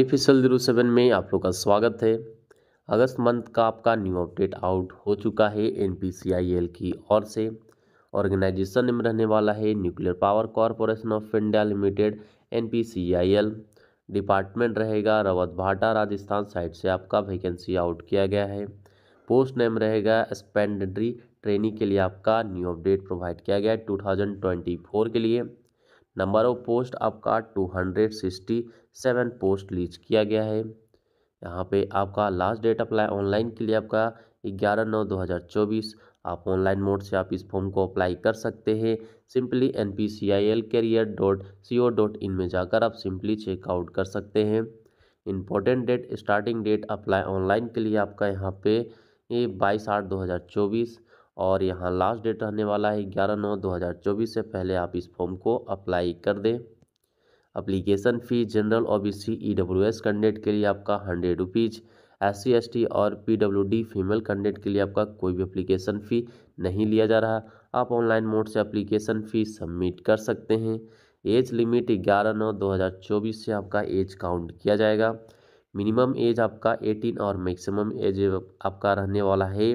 एफिसल zero seven में आप लोग का स्वागत है अगस्त मंथ का आपका न्यू अपडेट आउट हो चुका है एन की ओर से ऑर्गेनाइजेशन में रहने वाला है nuclear power corporation of India limited an department Rawatbhata भाटा राजस्थान साइड से आपका वैकेंसी आउट किया गया है पोस्ट नेम रहेगा एक्सपेंडेडरी ट्रेनिंग के लिए आपका न्यू अपडेट प्रोवाइड किया गया है टू के लिए नंबर ऑफ पोस्ट आपका two hundred sixty seven post lease किया गया है यहाँ पे आपका लास्ट डेट अप्लाई ऑनलाइन के लिए आपका ग्यारह नौ दो हज़ार चौबीस आप ऑनलाइन मोड से आप इस फॉर्म को अप्लाई कर सकते हैं simply N P C I L career dot C O dot in में जाकर आप सिंपली चेकआउट कर सकते हैं important date starting date apply online के लिए आपका यहाँ पे बाईस आठ दो हज़ार चौबीस और यहाँ लास्ट डेट रहने वाला है ग्यारह नौ दो हज़ार चौबीस से पहले आप इस फॉर्म को अप्लाई कर दें application fee general O B C E W S candidate के लिए आपका hundred rupees S C S T और P W D female candidate के लिए आपका कोई भी अप्लीकेशन फ़ी नहीं लिया जा रहा आप ऑनलाइन मोड से अप्लीकेशन फ़ी सबमिट कर सकते हैं एज लिमिट ग्यारह नौ दो हज़ार चौबीस से आपका एज काउंट किया जाएगा मिनिमम एज आपका एटीन और मैक्सिमम एज आपका रहने वाला है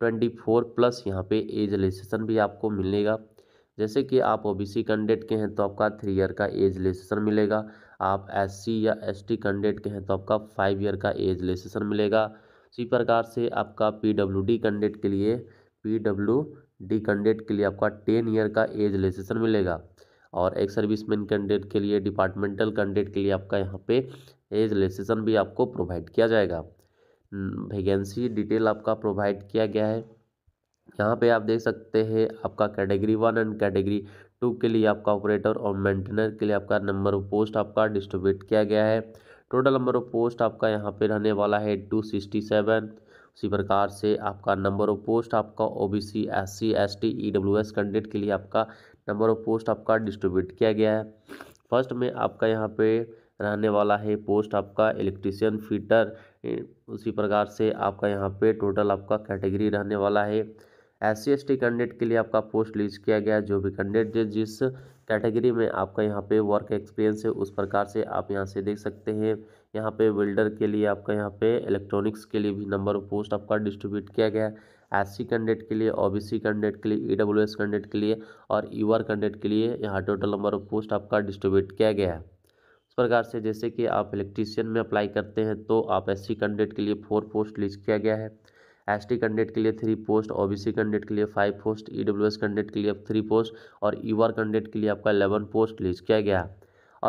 ट्वेंटी फोर प्लस यहाँ पे एज रजिस्ट्रेशन भी आपको मिलेगा जैसे कि आप ओ बी सी कैंडिडेट के हैं तो आपका थ्री ईयर का एज रजिस्ट्रेशन मिलेगा आप एस सी या एस टी कैंडिडेट के हैं तो आपका फाइव ईयर का एज रजिस्ट्रेशन मिलेगा इसी प्रकार से आपका पी डब्ल्यू डी कैंडिडेट के लिए पी डब्ल्यू डी कैंडिडेट के लिए आपका टेन ईयर का एज रजिस्ट्रेशन मिलेगा और एक सर्विसमैन कैंडिडेट के लिए डिपार्टमेंटल कैंडिडेट के लिए आपका यहाँ पे एज रजिस्ट्रेशन भी आपको प्रोवाइड किया जाएगा वैकेंसी हम्म, डिटेल आपका प्रोवाइड किया गया है यहाँ पे आप देख सकते हैं आपका category one and category two के लिए आपका ऑपरेटर और मेंटेनर के लिए आपका नंबर ऑफ पोस्ट आपका डिस्ट्रीब्यूट किया गया है टोटल नंबर ऑफ पोस्ट आपका यहाँ पे रहने वाला है टू सिक्सटी सेवन उसी प्रकार से आपका नंबर ऑफ पोस्ट आपका O B C S C S T E W S candidate के लिए आपका नंबर ऑफ पोस्ट आपका डिस्ट्रीब्यूट किया गया है फर्स्ट में आपका यहाँ पे रहने वाला है पोस्ट आपका इलेक्ट्रीशियन फिटर उसी प्रकार से आपका यहाँ पे टोटल आपका कैटेगरी रहने वाला है S C S T candidate के लिए आपका पोस्ट लिस्ट किया गया जो भी कैंडिडेट जिस कैटेगरी में आपका यहाँ पे वर्क एक्सपीरियंस है उस प्रकार से आप यहाँ से देख सकते हैं यहाँ पे वेल्डर के लिए आपका यहाँ पे इलेक्ट्रॉनिक्स के लिए भी नंबर ऑफ पोस्ट आपका डिस्ट्रीब्यूट किया गया है एस सी कैंडिडेट के लिए ओ बी सी कैंडिडेट के लिए ई डब्ल्यू एस कैंडिडेट के लिए और यू आर कैंडिडेट के लिए यहाँ टोटल नंबर ऑफ पोस्ट आपका डिस्ट्रीब्यूट किया गया है प्रकार से जैसे कि आप इलेक्ट्रीशियन में अप्लाई करते हैं तो आप एस सी कैंडिडेट के लिए फोर पोस्ट लिस्ट किया गया है एस टी कैंडिडेट के लिए three post O B C candidate के लिए five post E W S candidate के लिए थ्री पोस्ट और यू आर कैंडिडेट के लिए आपका एलेवन पोस्ट लिस्ट किया गया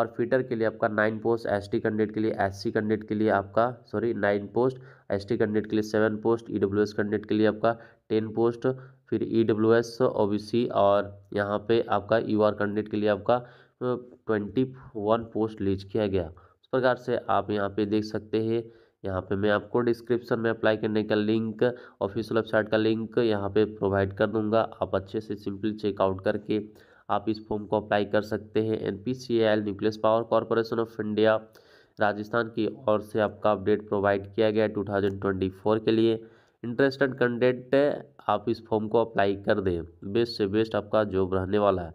और फिटर के लिए आपका nine post S T candidate के लिए एस सी कैंडिडेट के लिए आपका sorry nine post S T candidate के लिए seven post E W S candidate के लिए आपका टेन पोस्ट फिर E W S O B C और यहाँ पे आपका यू आर कैंडिडेट के लिए आपका ट्वेंटी वन पोस्ट लीज किया गया उस प्रकार से आप यहाँ पे देख सकते हैं यहाँ पे मैं आपको डिस्क्रिप्शन में अप्लाई करने का लिंक ऑफिशियल वेबसाइट का लिंक यहाँ पे प्रोवाइड कर दूंगा आप अच्छे से सिंपली चेकआउट करके आप इस फॉर्म को अप्लाई कर सकते हैं N P C L nucleus power corporation of India Rajasthan की ओर से आपका अपडेट प्रोवाइड किया गया टू थाउजेंड ट्वेंटी फोर के लिए इंटरेस्टेड कैंडिडेट आप इस फॉर्म को अप्लाई कर दें बेस्ट से बेस्ट आपका जॉब रहने वाला है